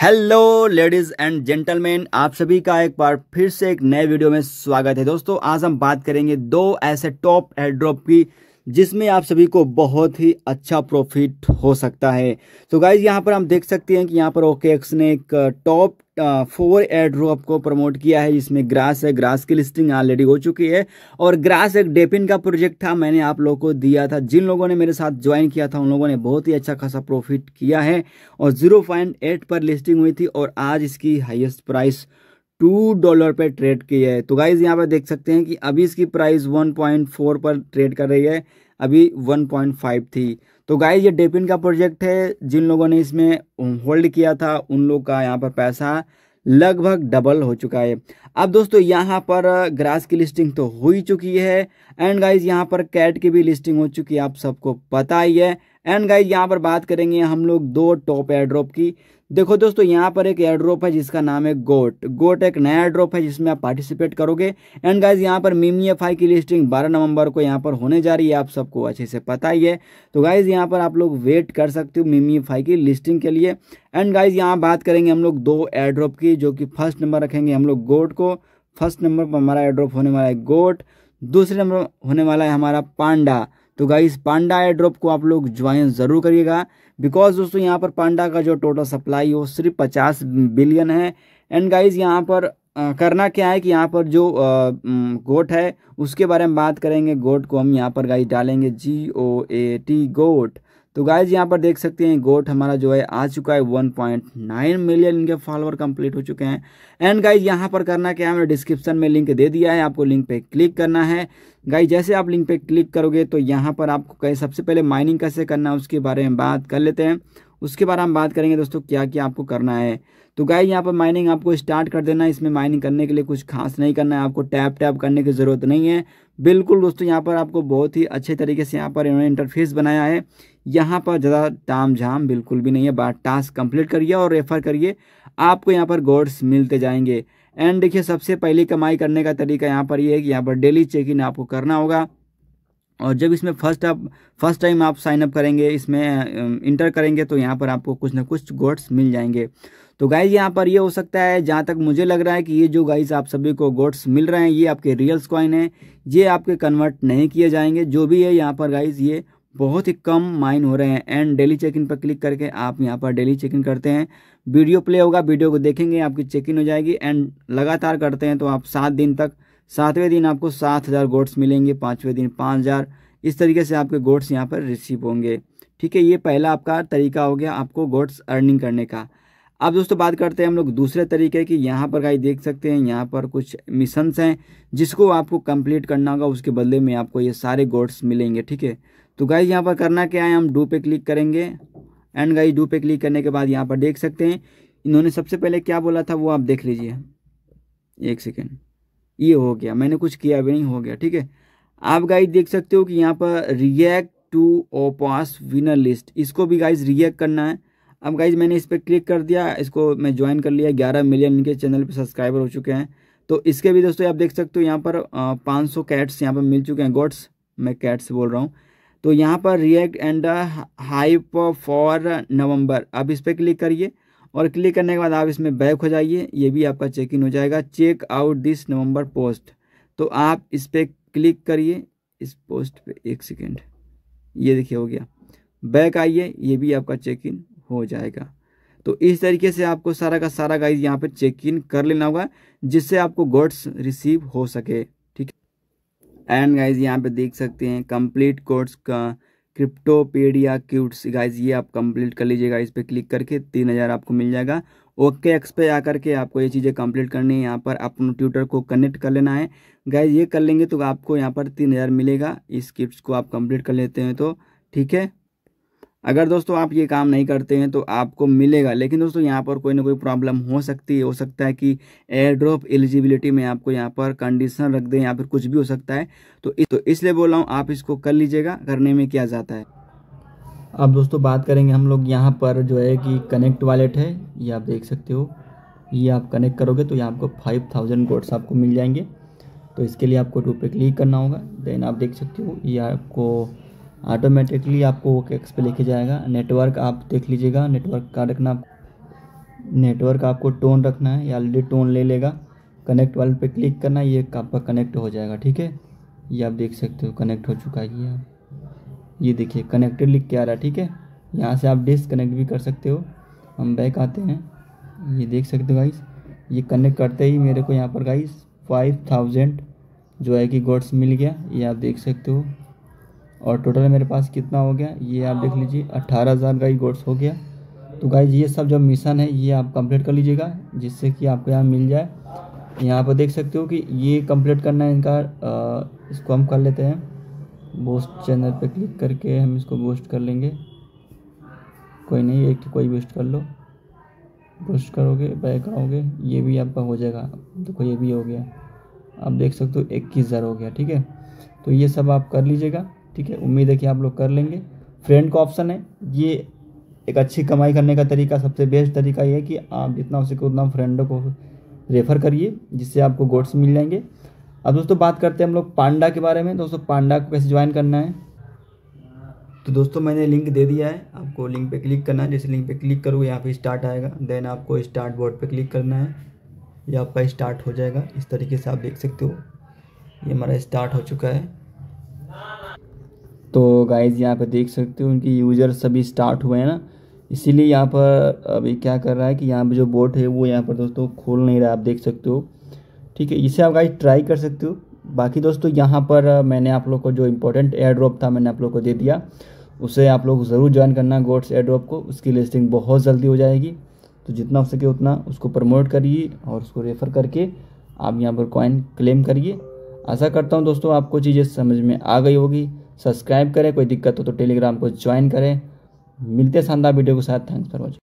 hello ladies and gentleman आप सभी का एक बार फिर से एक नए वीडियो में स्वागत है दोस्तों आज हम बात करेंगे दो ऐसे टॉप एयर ड्रॉप की जिसमें आप सभी को बहुत ही अच्छा प्रॉफिट हो सकता है तो गाइज यहाँ पर हम देख सकते हैं कि यहाँ पर एक्स ने एक टॉप फोर एड ड्रॉप को प्रमोट किया है जिसमें ग्रास है ग्रास की लिस्टिंग ऑलरेडी हो चुकी है और ग्रास एक डेपिन का प्रोजेक्ट था मैंने आप लोगों को दिया था जिन लोगों ने मेरे साथ ज्वाइन किया था उन लोगों ने बहुत ही अच्छा खासा प्रॉफिट किया है और एट पर लिस्टिंग हुई थी और आज इसकी हाइएस्ट प्राइस टू डॉलर पर ट्रेड की है तो गाइज यहाँ पर देख सकते हैं कि अभी इसकी प्राइस 1.4 पर ट्रेड कर रही है अभी 1.5 थी तो गाइज ये डेपिन का प्रोजेक्ट है जिन लोगों ने इसमें होल्ड किया था उन लोग का यहाँ पर पैसा लगभग डबल हो चुका है अब दोस्तों यहाँ पर ग्रास की लिस्टिंग तो हो ही चुकी है एंड गाइज यहाँ पर कैट की भी लिस्टिंग हो चुकी है आप सबको पता ही है एंड गाइज यहाँ पर बात करेंगे हम लोग दो टॉप एड्रॉप की देखो दोस्तों यहाँ पर एक एयरड्रॉप है जिसका नाम है गोट गोट एक नया एयरड्रॉप है जिसमें आप पार्टिसिपेट करोगे एंड गाइज यहाँ पर मीमी एफ आई की लिस्टिंग 12 नवंबर को यहाँ पर होने जा रही है आप सबको अच्छे से पता ही है तो गाइज यहाँ पर आप लोग वेट कर सकते हो मीमी एफ आई की लिस्टिंग के लिए एंड गाइज यहाँ बात करेंगे हम लोग दो एयड्रॉप की जो कि फर्स्ट नंबर रखेंगे हम लोग गोट को फर्स्ट नंबर पर हमारा एयरड्रॉप होने वाला है गोट दूसरे नंबर होने वाला है हमारा पांडा तो गाइस पांडा एयर ड्रॉप को आप लोग ज्वाइन ज़रूर करिएगा बिकॉज दोस्तों यहाँ पर पांडा का जो टोटल सप्लाई वो सिर्फ पचास बिलियन है एंड गाइज यहाँ पर करना क्या है कि यहाँ पर जो गोट है उसके बारे में बात करेंगे गोट को हम यहाँ पर गाइज डालेंगे जी ओ ए टी गोट तो गाइज यहाँ पर देख सकते हैं गोट हमारा जो है आ चुका है 1.9 मिलियन इनके फॉलोअर कंप्लीट हो चुके हैं एंड गाइज यहाँ पर करना क्या है मैंने डिस्क्रिप्शन में लिंक दे दिया है आपको लिंक पे क्लिक करना है गाइज जैसे आप लिंक पे क्लिक करोगे तो यहाँ पर आपको कहीं सबसे पहले माइनिंग कैसे करना है उसके बारे में बात कर लेते हैं उसके बारे में बात करेंगे दोस्तों क्या क्या आपको करना है तो गाय यहाँ पर माइनिंग आपको स्टार्ट कर देना है इसमें माइनिंग करने के लिए कुछ खास नहीं करना है आपको टैप टैप करने की ज़रूरत नहीं है बिल्कुल दोस्तों यहाँ पर आपको बहुत ही अच्छे तरीके से यहाँ पर इन्होंने इंटरफेस बनाया है यहाँ पर ज़्यादा ताम झाम बिल्कुल भी नहीं है बार टास्क कंप्लीट करिए और रेफ़र करिए आपको यहाँ पर गोड्स मिलते जाएंगे एंड देखिए सबसे पहले कमाई करने का तरीका यहाँ पर ये यह है कि यहाँ पर डेली चेक इन आपको करना होगा और जब इसमें फर्स्ट आप फर्स्ट टाइम आप साइनअप करेंगे इसमें इंटर करेंगे तो यहाँ पर आपको कुछ ना कुछ गोड्स मिल जाएंगे तो गाइज यहाँ पर ये यह हो सकता है जहाँ तक मुझे लग रहा है कि ये जो गाइज आप सभी को गोड्स मिल रहे हैं ये आपके रियल्स कॉइन हैं ये आपके कन्वर्ट नहीं किए जाएंगे जो भी है यहाँ पर गाइज ये बहुत ही कम माइन हो रहे हैं एंड डेली चेक इन पर क्लिक करके आप यहाँ पर डेली चेक इन करते हैं वीडियो प्ले होगा वीडियो को देखेंगे आपकी चेक इन हो जाएगी एंड लगातार करते हैं तो आप सात दिन तक सातवें दिन आपको सात हज़ार गोड्स मिलेंगे पाँचवें दिन पाँच हज़ार इस तरीके से आपके गोड्स यहाँ पर रिसीव होंगे ठीक है ये पहला आपका तरीका हो गया आपको गोड्स अर्निंग करने का अब दोस्तों बात करते हैं हम लोग दूसरे तरीके की यहाँ पर गाई देख सकते हैं यहाँ पर कुछ मिशंस हैं जिसको आपको कंप्लीट करना होगा उसके बदले में आपको ये सारे गोड्स मिलेंगे ठीक है तो गाइज यहाँ पर करना क्या है हम डू पे क्लिक करेंगे एंड गाइज डू पे क्लिक करने के बाद यहाँ पर देख सकते हैं इन्होंने सबसे पहले क्या बोला था वो आप देख लीजिए एक सेकेंड ये हो गया मैंने कुछ किया भी नहीं हो गया ठीक है आप गाइज देख सकते हो कि यहाँ पर रिएक्ट टू ओपास विनर लिस्ट इसको भी गाइज रिएक्ट करना है अब गाइज मैंने इस पर क्लिक कर दिया इसको मैं ज्वाइन कर लिया ग्यारह मिलियन इनके चैनल पर सब्सक्राइबर हो चुके हैं तो इसके भी दोस्तों आप देख सकते हो यहाँ पर पाँच सौ कैट्स यहाँ पर मिल चुके हैं गॉड्स मैं कैट्स बोल रहा हूँ तो यहाँ पर react and hype for November आप इस पर क्लिक करिए और क्लिक करने के बाद आप इसमें बैक हो जाइए ये भी आपका चेक इन हो जाएगा check out this November post तो आप इस पर क्लिक करिए इस पोस्ट पे एक सेकेंड ये देखिए हो गया बैक आइए ये भी आपका चेक इन हो जाएगा तो इस तरीके से आपको सारा का सारा गाइज यहाँ पे चेक इन कर लेना होगा जिससे आपको गोड्स रिसीव हो सके एंड गाइज यहाँ पे देख सकते हैं कंप्लीट कोर्स का क्रिप्टोपेडिया क्यूट्स गाइज ये आप कंप्लीट कर लीजिएगा इस पर क्लिक करके तीन हज़ार आपको मिल जाएगा ओके एक्स पे आकर के आपको ये चीज़ें कंप्लीट करनी है यहाँ पर अपने ट्यूटर को कनेक्ट कर लेना है गाइज ये कर लेंगे तो आपको यहाँ पर तीन हज़ार मिलेगा इस किट्स को आप कंप्लीट कर लेते हैं तो ठीक है अगर दोस्तों आप ये काम नहीं करते हैं तो आपको मिलेगा लेकिन दोस्तों यहाँ पर कोई ना कोई प्रॉब्लम हो सकती है हो सकता है कि एयर ड्रॉप एलिजिबिलिटी में आपको यहाँ पर कंडीशन रख दें या फिर कुछ भी हो सकता है तो इस, तो इसलिए बोल रहा हूँ आप इसको कर लीजिएगा करने में क्या जाता है अब दोस्तों बात करेंगे हम लोग यहाँ पर जो है कि कनेक्ट वालेट है ये आप देख सकते हो ये आप कनेक्ट करोगे तो यहाँ आपको फाइव थाउजेंड आपको मिल जाएंगे तो इसके लिए आपको टू पे क्लिक करना होगा देन आप देख सकते हो ये आपको ऑटोमेटिकली आपको वो एक्स पे लेके जाएगा नेटवर्क आप देख लीजिएगा नेटवर्क का रखना नेटवर्क आपको टोन रखना है या ऑलरेडी टोन ले लेगा कनेक्ट वाले पे क्लिक करना ये आपका कनेक्ट हो जाएगा ठीक है ये आप देख सकते हो कनेक्ट हो चुका है ये ये देखिए कनेक्टेड लिख के आ रहा है ठीक है यहाँ से आप डिसकनेक्ट भी कर सकते हो हम बैक आते हैं ये देख सकते हो गाइस ये कनेक्ट करते ही मेरे को यहाँ पर गाइस फाइव थाउजेंड जो है कि गोड्स मिल गया ये आप देख सकते हो और टोटल मेरे पास कितना हो गया ये आप देख लीजिए अट्ठारह हज़ार ही गोड्स हो गया तो गाइज ये सब जो मिशन है ये आप कंप्लीट कर लीजिएगा जिससे कि आपको यहाँ मिल जाए यहाँ पर देख सकते हो कि ये कंप्लीट करना है इनका आ, इसको हम कर लेते हैं बोस्ट चैनल पे क्लिक करके हम इसको बोस्ट कर लेंगे कोई नहीं एक तो कोई बोस्ट कर लो बोस्ट करोगे बैक आओगे ये भी आपका हो जाएगा देखो ये भी हो गया आप देख सकते हो इक्कीस हज़ार हो गया ठीक है तो ये सब आप कर लीजिएगा ठीक है उम्मीद है कि आप लोग कर लेंगे फ्रेंड का ऑप्शन है ये एक अच्छी कमाई करने का तरीका सबसे बेस्ट तरीका ये है कि आप जितना हो सके उतना फ्रेंडों को रेफ़र करिए जिससे आपको गोड्स मिल जाएंगे अब दोस्तों बात करते हैं हम लोग पांडा के बारे में दोस्तों पांडा को कैसे ज्वाइन करना है तो दोस्तों मैंने लिंक दे दिया है आपको लिंक पे क्लिक करना है जैसे लिंक पे क्लिक करूँ यहाँ पे स्टार्ट आएगा देन आपको स्टार्ट बोर्ड पे क्लिक करना है ये आपका स्टार्ट हो जाएगा इस तरीके से आप देख सकते हो ये हमारा स्टार्ट हो चुका है तो गाइज यहाँ पे देख सकते हो उनके यूज़र सभी स्टार्ट हुए हैं ना इसीलिए यहाँ पर अभी क्या कर रहा है कि यहाँ पे जो बोट है वो यहाँ पर दोस्तों खोल नहीं रहा आप देख सकते हो ठीक है इसे आप गाइज ट्राई कर सकते हो बाकी दोस्तों यहाँ पर मैंने आप लोग को जो इम्पोर्टेंट एयर ड्रॉप था मैंने आप लोग को दे दिया उसे आप लोग ज़रूर ज्वाइन करना गोड्स एयर ड्रॉप को उसकी लिस्टिंग बहुत जल्दी हो जाएगी तो जितना हो सके उतना उसको प्रमोट करिए और उसको रेफ़र करके आप यहाँ पर कॉइन क्लेम करिए आशा करता हूँ दोस्तों आपको चीज़ें समझ में आ गई होगी सब्सक्राइब करें कोई दिक्कत हो तो टेलीग्राम को ज्वाइन करें मिलते शानदार वीडियो के साथ थैंक्स फॉर वॉचिंग